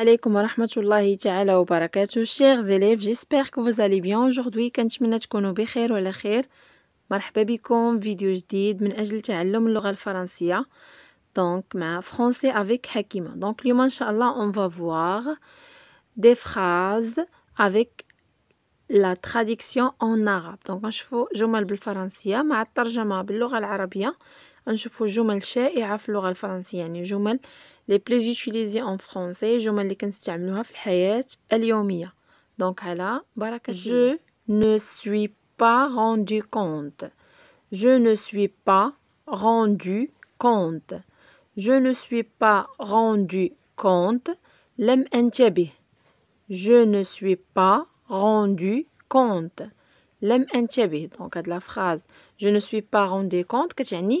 عليكم ورحمة الله تعالى وبركاته شيخ زليف جيسبيغ كو فوزالي بيان اجوردي كنتمنى تكونوا بخير وعلى خير مرحبا بكم فيديو جديد من أجل تعلم اللغة الفرنسية دونك مع فرونسي افيك حكيمة دونك اليوم ان شاء الله اون فوا فواغ دي فراز افيك لا تراديكسيون اون عرب دونك غنشوفو جمل بالفرنسية مع الترجمة باللغة العربية Je ne suis pas rendu compte. Je ne suis pas rendu compte. Je ne suis pas rendu compte. Je ne suis pas rendu compte. Je ne suis pas rendu compte. Je ne suis pas rendu compte. Je ne suis pas rendu compte. Je ne suis pas rendu compte. Je ne suis pas rendu compte. Je ne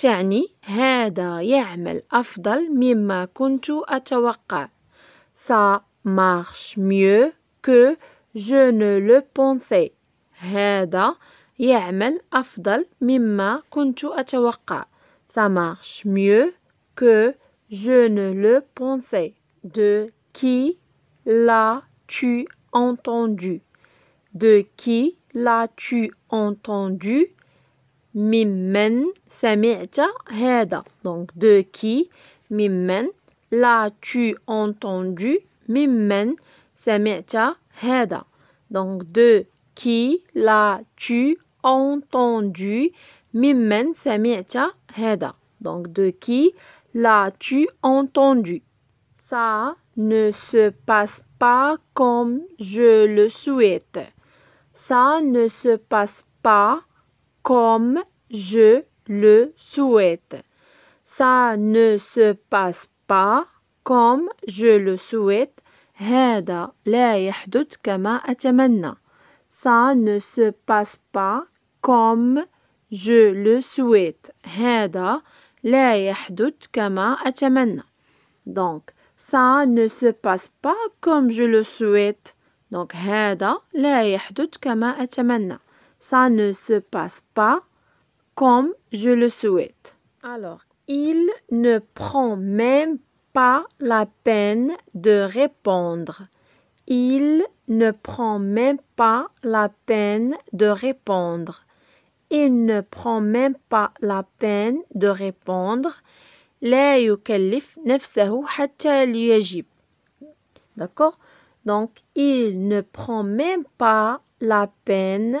تعني هذا يعمل أفضل مما كنت أتوقع. Ça marche mieux que je ne le pensais. هذا يعمل afdal مما كنت أتوقع. Ça marche mieux que je ne le pensais. De qui l'as-tu entendu? De qui l'as-tu entendu? Mimmen sami'ta hada. Donc de qui Mimmen. L'as-tu entendu Mimmen sami'ta hada. Donc de qui l'as-tu entendu Mimmen sami'ta hada. Donc de qui l'as-tu entendu Ça ne se passe pas comme je le souhaite. Ça ne se passe pas comme je le souhaite. Ça ne se passe pas comme je le souhaite. هذا لا يحدث كما Ça ne se passe pas comme je le souhaite. هذا لا يحدث كما Donc, ça ne se passe pas comme je le souhaite. Donc, هذا لا يحدث كما أتمنى ça ne se passe pas comme je le souhaite. Alors, il ne prend même pas la peine de répondre. Il ne prend même pas la peine de répondre. Il ne prend même pas la peine de répondre. D'accord Donc, il ne prend même pas la peine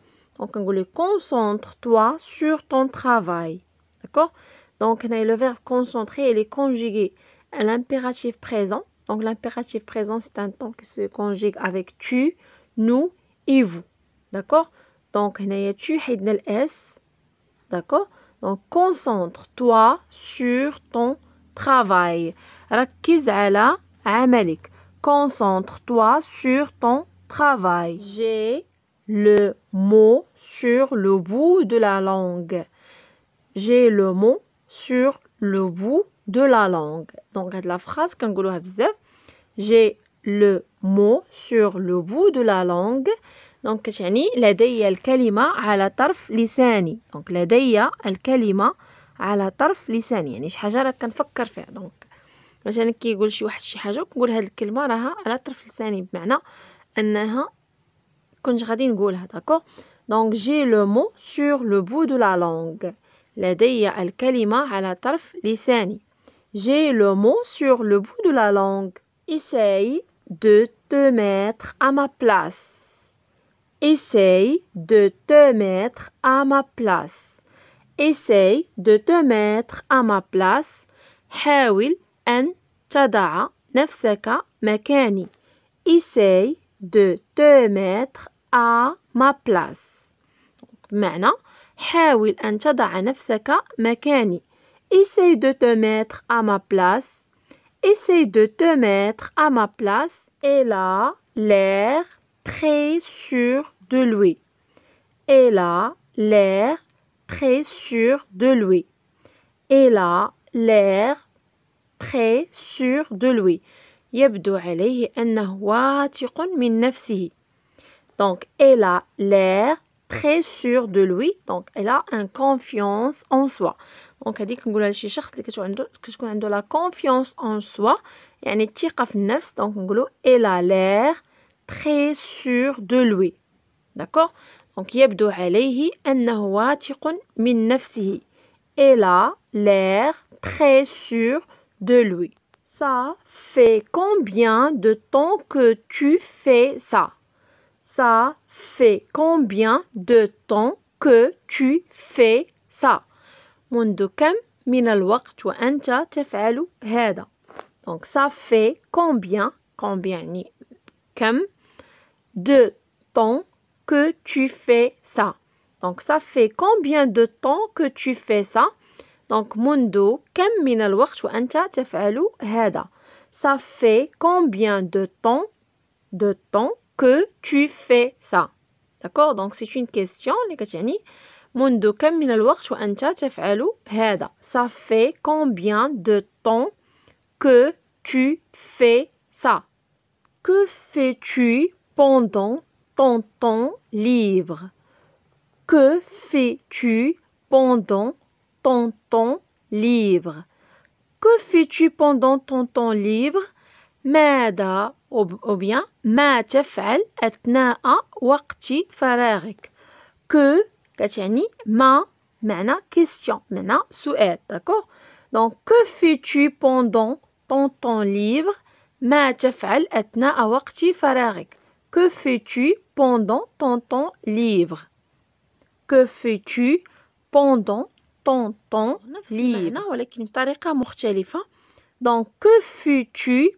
Donc, concentre-toi sur ton travail. D'accord Donc, le verbe concentrer, il est conjugué à l'impératif présent. Donc, l'impératif présent, c'est un temps qui se conjugue avec tu, nous et vous. D'accord Donc, tu, s. D'accord Donc, concentre-toi sur ton travail. Concentre-toi sur ton travail. J'ai le mot sur le bout de la langue. J'ai le mot sur le bout de la langue. Donc, c'est la phrase كنقولوها dit. J'ai le mot sur le bout de la langue. Donc, كتعني لدي الكلمة على طرف لساني. Donc, لدي الكلمة على طرف لساني. يعني شي حاجة راه كنفكر فيها. Donc, مثلا كيقول شي واحد شي حاجة وكنقول هاد الكلمة راها على طرف لساني بمعنى أنها d'accord donc j'ai le mot sur le bout de la langue'der cali à la taf j'ai le mot sur le bout de la langue essaye de te mettre à ma place essaye de te mettre à ma place essaye de te mettre à ma place en will and mekani. essaye de te mettre à à ma place بمعنى حاول أن تضع نفسك مكاني essaye de te mettre à ma place essaye de te mettre à ma place et là l'air très sûr de lui et là l'air très sûr de lui et là l'air très sûr de lui يبدو عليه أنه واثق من نفسه Donc, elle a l'air très sûre de lui. Donc, elle a une confiance en soi. Donc, elle dit qu'on شخص اللي كتكون عنده de عنده la confiance en soi يعني الثقة في النفس. Donc, elle a l'air très sûre de lui. D'accord Donc, يبدو عليه أنه واثق من نفسه. Elle a l'air très sûre de lui. Ça fait combien de temps que tu fais ça ça fait combien de temps que tu fais ça منذ كم من الوقت وأنت تفعل هذا Donc ça fait combien combien ni de temps que tu fais ça Donc ça fait combien de temps que tu fais ça Donc منذ كم من الوقت وأنت تفعل Ça fait combien de temps de temps que tu fais ça D'accord Donc, c'est une question. Ça fait combien de temps que tu fais ça Que fais-tu pendant ton temps libre Que fais-tu pendant ton temps libre Que fais-tu pendant ton temps libre ou bien ma tef'al a waqti faraghik que katiani ma mana question mana su'al d'accord donc que fais-tu pendant ton temps libre ma tef'al na waqti faraghik que fais-tu pendant ton temps libre que fais-tu pendant ton temps libre ولكن بطريقه مختلفه donc que fais-tu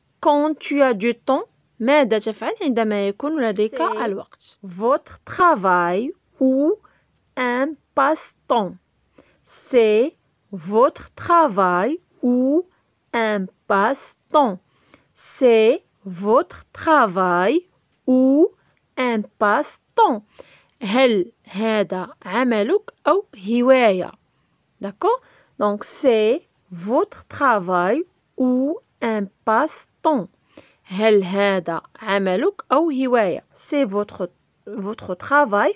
quand tu as du temps ماذا تفعل عندما يكون لديك الوقت votre travail ou un passe-temps c'est votre travail ou un passe-temps c'est votre travail ou un passe-temps هل هذا عملك او هوايه d'accord donc c'est votre travail ou un passe-temps temps. هل هذا عملك C'est votre, votre travail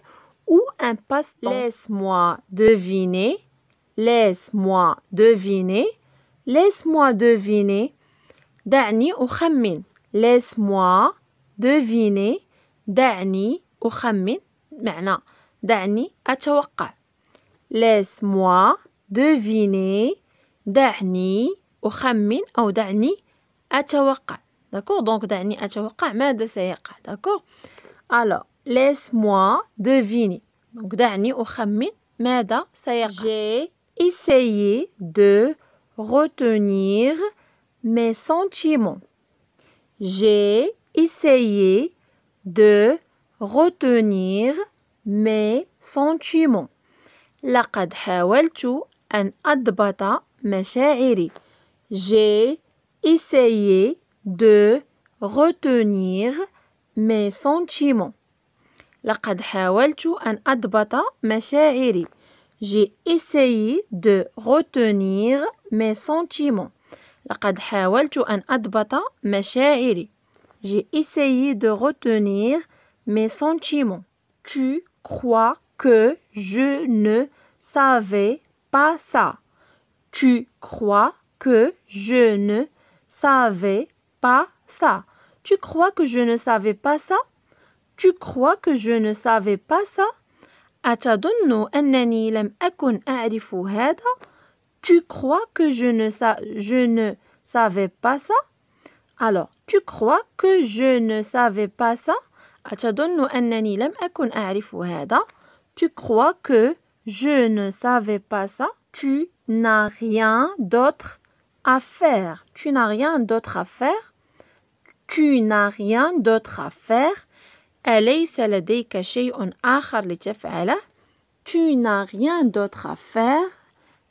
ou un passe Laisse-moi deviner. Laisse-moi deviner. Laisse-moi deviner. دعني أخمن. Laisse-moi deviner. دعني أخمن. معنى دعني أتوقع. Laisse-moi deviner. دعني أخمن أو دعني D'accord Donc, دعني Mais, ماذا D'accord Alors, laisse-moi deviner. Donc, دعني Mais, ماذا سيقع J'ai essayé de retenir mes sentiments. J'ai essayé de retenir mes sentiments. لقد حاولت أن أضبط مشاعري. J'ai essayer de retenir mes sentiments. لقد حاولت أن أضبط مشاعري. J'ai essayé de retenir mes sentiments. لقد حاولت أن أضبط مشاعري. J'ai essayé de retenir mes sentiments. Tu crois que je ne savais pas ça. Tu crois que je ne savais pas ça. Tu crois que je ne savais pas ça? Tu crois que je ne savais pas ça? Tu crois que je ne, je ne savais pas ça? Alors, tu crois que je ne savais pas ça? Tu crois que je ne savais pas ça? Tu n'as rien d'autre à faire. Tu n'as rien d'autre à faire. Tu n'as rien d'autre à faire. أليس لديك شيء آخر لتفعله؟ Tu n'as rien d'autre à faire.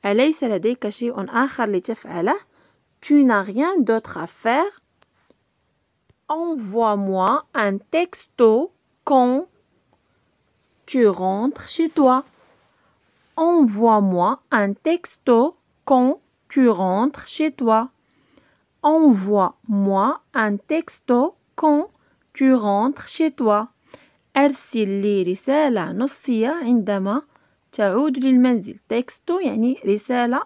أليس لديك شيء آخر لتفعله؟ Tu n'as rien d'autre à faire. Envoie-moi un texto quand tu rentres chez toi. Envoie-moi un texto quand tu rentres chez toi. Envoie-moi un texto quand tu rentres chez toi. أرسل لي رسالة نصية عندما تعود للمنزل Texto يعني رسالة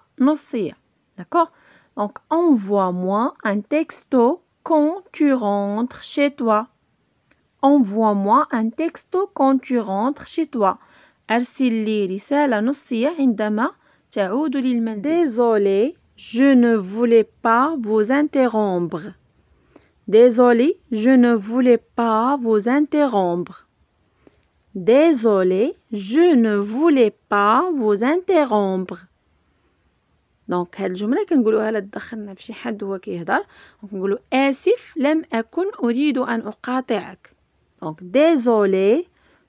d'accord donc envoie-moi un texto quand tu rentres chez toi envoie-moi un texto quand tu rentres chez toi أرسل لي رسالة نصية عندما Désolé, je ne voulais pas vous interrompre. Désolé, je ne voulais pas vous interrompre. Désolé, je ne voulais pas vous interrompre. Donc, هاد الجمله كنقولوها لا دخلنا désolé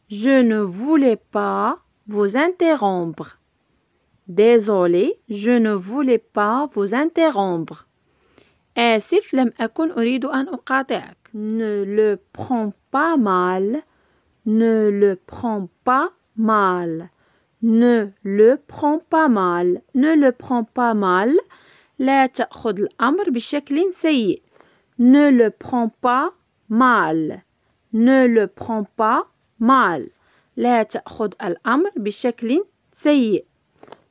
je ne voulais pas vous interrompre Désolé, je ne voulais pas vous interrompre. آسف لم أكن Ne le prends pas mal. Ne le prends pas mal. Ne le prends pas mal. Ne le prends pas mal. لا Ne le prends pas mal. Ne le prends pas mal. لا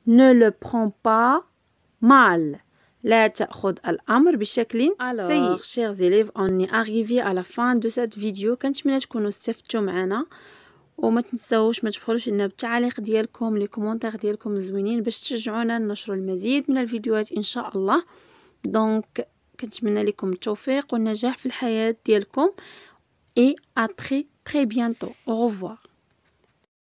ne le prends pas mal. Alors, chers élèves, on est arrivé à la fin de cette vidéo وما ما لنا ديالكم لي كومونتير ديالكم زوينين باش تشجعونا المزيد من الفيديوهات ان شاء الله دونك كنتمنى لكم التوفيق والنجاح et à très très bientôt au revoir